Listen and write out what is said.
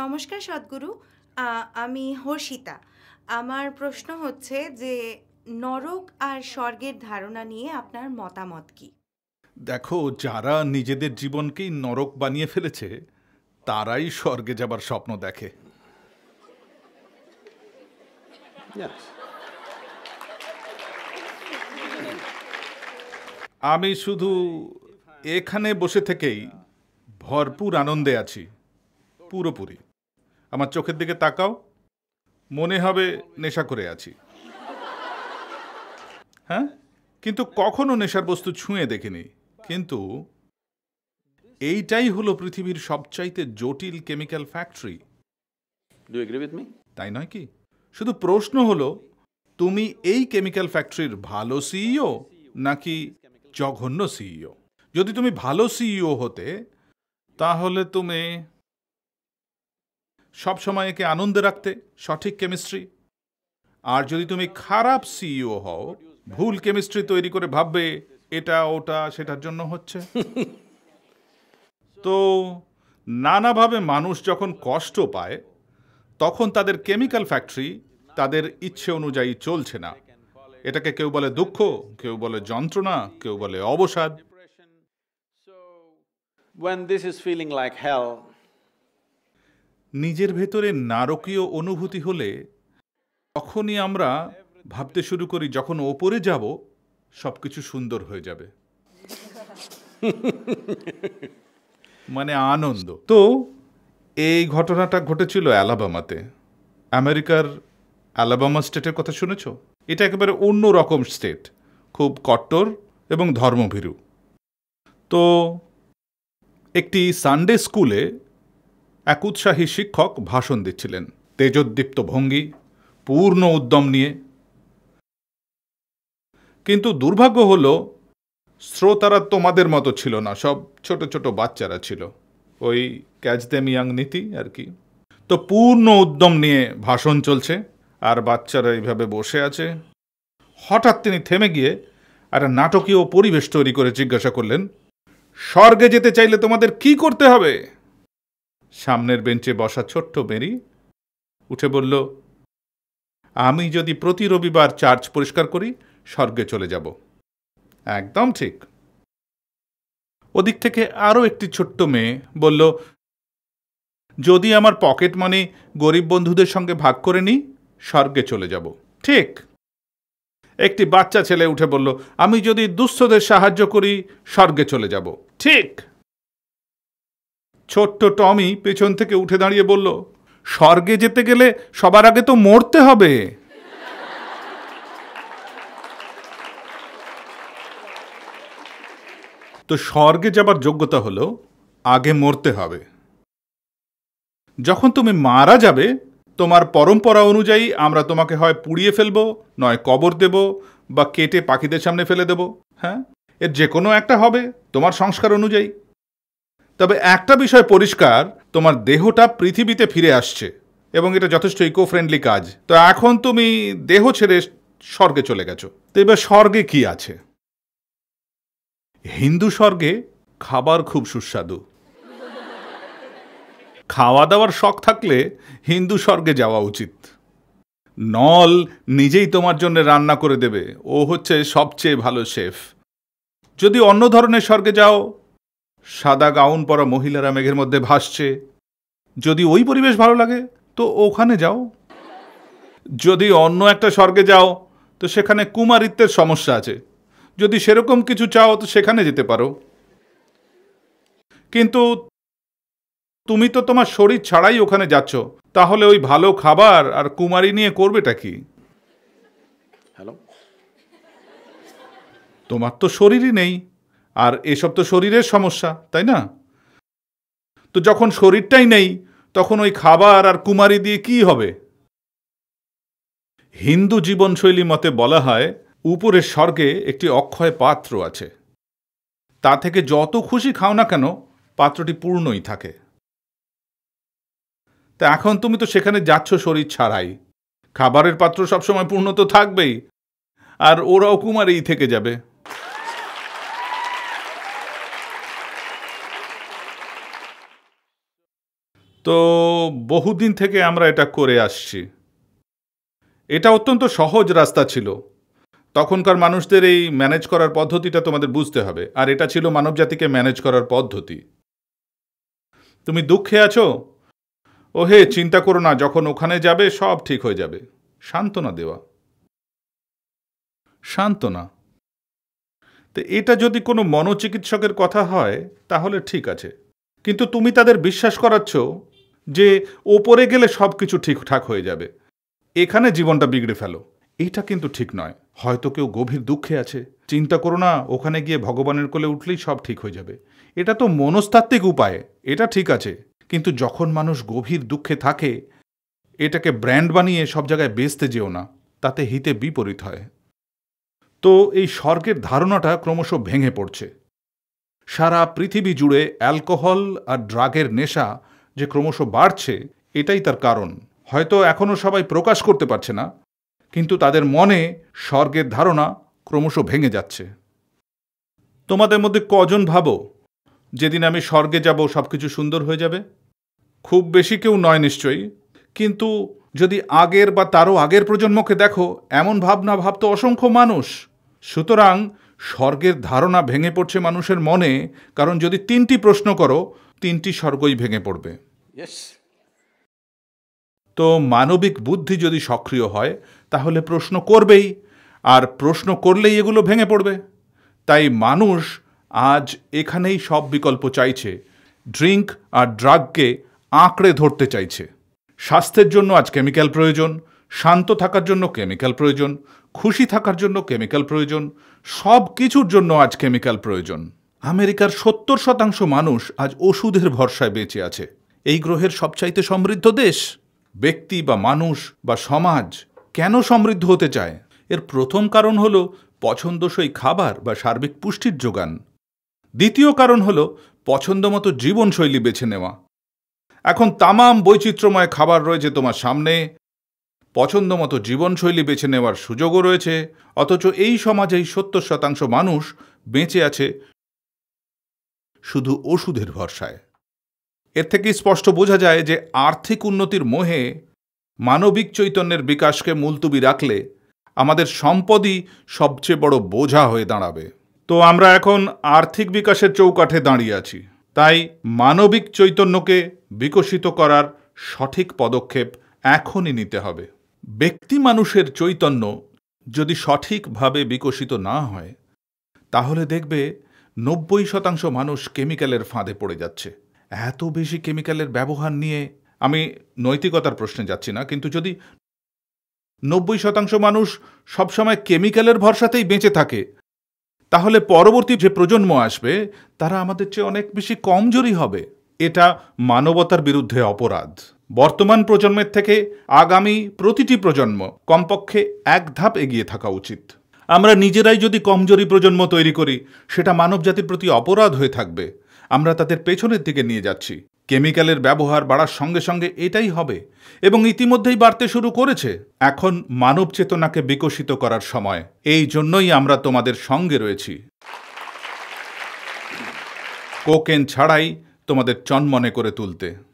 নমস্কার সদ্গুরু আমি হর্ষিতা আমার প্রশ্ন হচ্ছে যে নরক আর স্বর্গের ধারণা নিয়ে আপনার মতামত কি দেখো যারা নিজেদের জীবনকেই নরক বানিয়ে ফেলেছে তারাই স্বর্গে যাবার স্বপ্ন দেখে আমি শুধু এখানে বসে থেকেই ভরপুর আনন্দে আছি পুরোপুরি আমার চোখের দিকে তাকাও মনে হবে নেশা করে আছি হ্যাঁ কিন্তু কখনো নেশার বস্তু ছুঁয়ে দেখিনি কিন্তু এইটাই হলো পৃথিবীর সবচাইতে জটিল কেমিক্যাল ফ্যাক্টরি তাই নয় কি শুধু প্রশ্ন হলো তুমি এই কেমিক্যাল ফ্যাক্টরির ভালো সিইও নাকি জঘন্য সিইও যদি তুমি ভালো সিইও হতে তাহলে তুমি সব সময় একে আনন্দে রাখতে সঠিক কেমিস্ট্রি আর যদি তুমি খারাপ সিইও e হও ভুল কেমিস্ট্রি তৈরি করে ভাববে এটা ওটা সেটার জন্য হচ্ছে তো নানাভাবে মানুষ যখন কষ্ট পায় তখন তাদের কেমিক্যাল ফ্যাক্টরি তাদের ইচ্ছে অনুযায়ী চলছে না এটাকে কেউ বলে দুঃখ কেউ বলে যন্ত্রণা কেউ বলে অবসাদ When this is feeling like hell, নিজের ভেতরে নারকীয় অনুভূতি হলে তখনই আমরা ভাবতে শুরু করি যখন ওপরে যাব সব কিছু সুন্দর হয়ে যাবে মানে আনন্দ তো এই ঘটনাটা ঘটেছিল অ্যালাবামাতে আমেরিকার অ্যালাবামা স্টেটের কথা শুনেছ এটা একেবারে অন্য রকম স্টেট খুব কট্টর এবং ধর্মভীরু তো একটি সানডে স্কুলে এক উৎসাহী শিক্ষক ভাষণ দিচ্ছিলেন তেজোদ্দীপ্ত ভঙ্গি পূর্ণ উদ্যম নিয়ে কিন্তু দুর্ভাগ্য হল শ্রোতারা তোমাদের মতো ছিল না সব ছোট ছোট বাচ্চারা ছিল ওই ক্যাচ দেম নীতি আর কি তো পূর্ণ উদ্যম নিয়ে ভাষণ চলছে আর বাচ্চারা এইভাবে বসে আছে হঠাৎ তিনি থেমে গিয়ে একটা নাটকীয় পরিবেশ তৈরি করে জিজ্ঞাসা করলেন স্বর্গে যেতে চাইলে তোমাদের কি করতে হবে সামনের বেঞ্চে বসা ছোট্ট মেরি উঠে বলল আমি যদি প্রতি রবিবার চার্চ পরিষ্কার করি স্বর্গে চলে যাব একদম ঠিক ওদিক থেকে আরও একটি ছোট্ট মেয়ে বলল যদি আমার পকেট মানি গরিব বন্ধুদের সঙ্গে ভাগ করে নিই স্বর্গে চলে যাব ঠিক একটি বাচ্চা ছেলে উঠে বলল আমি যদি দুস্থদের সাহায্য করি স্বর্গে চলে যাব ঠিক ছোট্ট টমি পেছন থেকে উঠে দাঁড়িয়ে বলল স্বর্গে যেতে গেলে সবার আগে তো মরতে হবে তো স্বর্গে যাবার যোগ্যতা হলো আগে মরতে হবে যখন তুমি মারা যাবে তোমার পরম্পরা অনুযায়ী আমরা তোমাকে হয় পুড়িয়ে ফেলবো নয় কবর দেব বা কেটে পাখিদের সামনে ফেলে দেব হ্যাঁ এর যে কোনো একটা হবে তোমার সংস্কার অনুযায়ী তবে একটা বিষয় পরিষ্কার তোমার দেহটা পৃথিবীতে ফিরে আসছে এবং এটা যথেষ্ট ইকো ফ্রেন্ডলি কাজ তো এখন তুমি দেহ ছেড়ে স্বর্গে চলে গেছো তো এবার স্বর্গে কি আছে হিন্দু স্বর্গে খাবার খুব সুস্বাদু খাওয়া দাওয়ার শখ থাকলে হিন্দু স্বর্গে যাওয়া উচিত নল নিজেই তোমার জন্য রান্না করে দেবে ও হচ্ছে সবচেয়ে ভালো শেফ যদি অন্য ধরনের স্বর্গে যাও সাদা গাউন পরা মহিলারা মেঘের মধ্যে ভাসছে যদি ওই পরিবেশ ভালো লাগে তো ওখানে যাও যদি অন্য একটা স্বর্গে যাও তো সেখানে কুমারিত্বের সমস্যা আছে যদি সেরকম কিছু চাও তো সেখানে যেতে পারো কিন্তু তুমি তো তোমার শরীর ছাড়াই ওখানে যাচ্ছ তাহলে ওই ভালো খাবার আর কুমারী নিয়ে করবেটা কি হ্যালো তোমার তো শরীরই নেই আর এসব তো শরীরের সমস্যা তাই না তো যখন শরীরটাই নেই তখন ওই খাবার আর কুমারী দিয়ে কি হবে হিন্দু জীবনশৈলী মতে বলা হয় উপরের স্বর্গে একটি অক্ষয় পাত্র আছে তা থেকে যত খুশি খাও না কেন পাত্রটি পূর্ণই থাকে তা এখন তুমি তো সেখানে যাচ্ছ শরীর ছাড়াই খাবারের পাত্র সবসময় পূর্ণ তো থাকবেই আর ওরাও কুমারেই থেকে যাবে তো বহুদিন থেকে আমরা এটা করে আসছি এটা অত্যন্ত সহজ রাস্তা ছিল তখনকার মানুষদের এই ম্যানেজ করার পদ্ধতিটা তোমাদের বুঝতে হবে আর এটা ছিল মানবজাতিকে ম্যানেজ করার পদ্ধতি তুমি দুঃখে আছো ও হে চিন্তা করো না যখন ওখানে যাবে সব ঠিক হয়ে যাবে সান্ত্বনা দেওয়া সান্ত্বনা তো এটা যদি কোনো মনোচিকিৎসকের কথা হয় তাহলে ঠিক আছে কিন্তু তুমি তাদের বিশ্বাস করাচ্ছ যে ওপরে গেলে সব কিছু ঠিকঠাক হয়ে যাবে এখানে জীবনটা বিগড়ে ফেলো এটা কিন্তু ঠিক নয় হয়তো কেউ গভীর দুঃখে আছে চিন্তা করো না ওখানে গিয়ে ভগবানের কোলে উঠলেই সব ঠিক হয়ে যাবে এটা তো মনস্তাত্ত্বিক উপায়ে এটা ঠিক আছে কিন্তু যখন মানুষ গভীর দুঃখে থাকে এটাকে ব্র্যান্ড বানিয়ে সব জায়গায় বেচতে যেও না তাতে হিতে বিপরীত হয় তো এই স্বর্গের ধারণাটা ক্রমশ ভেঙে পড়ছে সারা পৃথিবী জুড়ে অ্যালকোহল আর ড্রাগের নেশা যে ক্রমশ বাড়ছে এটাই তার কারণ হয়তো এখনও সবাই প্রকাশ করতে পারছে না কিন্তু তাদের মনে স্বর্গের ধারণা ক্রমশ ভেঙে যাচ্ছে তোমাদের মধ্যে কজন ভাবো যেদিন আমি স্বর্গে যাব সব কিছু সুন্দর হয়ে যাবে খুব বেশি কেউ নয় নিশ্চয়ই কিন্তু যদি আগের বা তারও আগের প্রজন্মকে দেখো এমন ভাবনা ভাবত অসংখ্য মানুষ সুতরাং স্বর্গের ধারণা ভেঙে পড়ছে মানুষের মনে কারণ যদি তিনটি প্রশ্ন করো তিনটি স্বর্গই ভেঙে পড়বে তো মানবিক বুদ্ধি যদি সক্রিয় হয় তাহলে প্রশ্ন করবেই আর প্রশ্ন করলেই এগুলো ভেঙে পড়বে তাই মানুষ আজ এখানেই সব বিকল্প চাইছে ড্রিঙ্ক আর ড্রাগকে আঁকড়ে ধরতে চাইছে স্বাস্থ্যের জন্য আজ কেমিক্যাল প্রয়োজন শান্ত থাকার জন্য কেমিক্যাল প্রয়োজন খুশি থাকার জন্য কেমিক্যাল প্রয়োজন সব কিছুর জন্য আজ কেমিক্যাল প্রয়োজন আমেরিকার সত্তর শতাংশ মানুষ আজ ওষুধের ভরসায় বেঁচে আছে এই গ্রহের সবচাইতে সমৃদ্ধ দেশ ব্যক্তি বা মানুষ বা সমাজ কেন সমৃদ্ধ হতে চায় এর প্রথম কারণ হল পছন্দসই খাবার বা সার্বিক পুষ্টির যোগান দ্বিতীয় কারণ হল পছন্দমতো জীবনশৈলী বেছে নেওয়া এখন তামাম বৈচিত্র্যময় খাবার রয়েছে তোমার সামনে পছন্দ মতো জীবনশৈলী বেছে নেওয়ার সুযোগও রয়েছে অথচ এই সমাজেই সত্তর শতাংশ মানুষ বেঁচে আছে শুধু ওষুধের ভরসায় এর থেকে স্পষ্ট বোঝা যায় যে আর্থিক উন্নতির মোহে মানবিক চৈতন্যের বিকাশকে মুলতুবি রাখলে আমাদের সম্পদই সবচেয়ে বড় বোঝা হয়ে দাঁড়াবে তো আমরা এখন আর্থিক বিকাশের চৌকাঠে দাঁড়িয়ে আছি তাই মানবিক চৈতন্যকে বিকশিত করার সঠিক পদক্ষেপ এখনই নিতে হবে ব্যক্তি মানুষের চৈতন্য যদি সঠিকভাবে বিকশিত না হয় তাহলে দেখবে নব্বই শতাংশ মানুষ কেমিক্যালের ফাঁদে পড়ে যাচ্ছে এত বেশি কেমিক্যালের ব্যবহার নিয়ে আমি নৈতিকতার প্রশ্নে যাচ্ছি না কিন্তু যদি নব্বই শতাংশ মানুষ সবসময় কেমিক্যালের ভরসাতেই বেঁচে থাকে তাহলে পরবর্তী যে প্রজন্ম আসবে তারা আমাদের চেয়ে অনেক বেশি কমজোরি হবে এটা মানবতার বিরুদ্ধে অপরাধ বর্তমান প্রজন্মের থেকে আগামী প্রতিটি প্রজন্ম কমপক্ষে এক ধাপ এগিয়ে থাকা উচিত আমরা নিজেরাই যদি কমজোরি প্রজন্ম তৈরি করি সেটা মানবজাতির প্রতি অপরাধ হয়ে থাকবে আমরা তাদের পেছনের দিকে নিয়ে যাচ্ছি কেমিক্যালের ব্যবহার বাড়ার সঙ্গে সঙ্গে এটাই হবে এবং ইতিমধ্যেই বাড়তে শুরু করেছে এখন মানব চেতনাকে বিকশিত করার সময় এই জন্যই আমরা তোমাদের সঙ্গে রয়েছি কোকেন ছাড়াই তোমাদের চনমনে করে তুলতে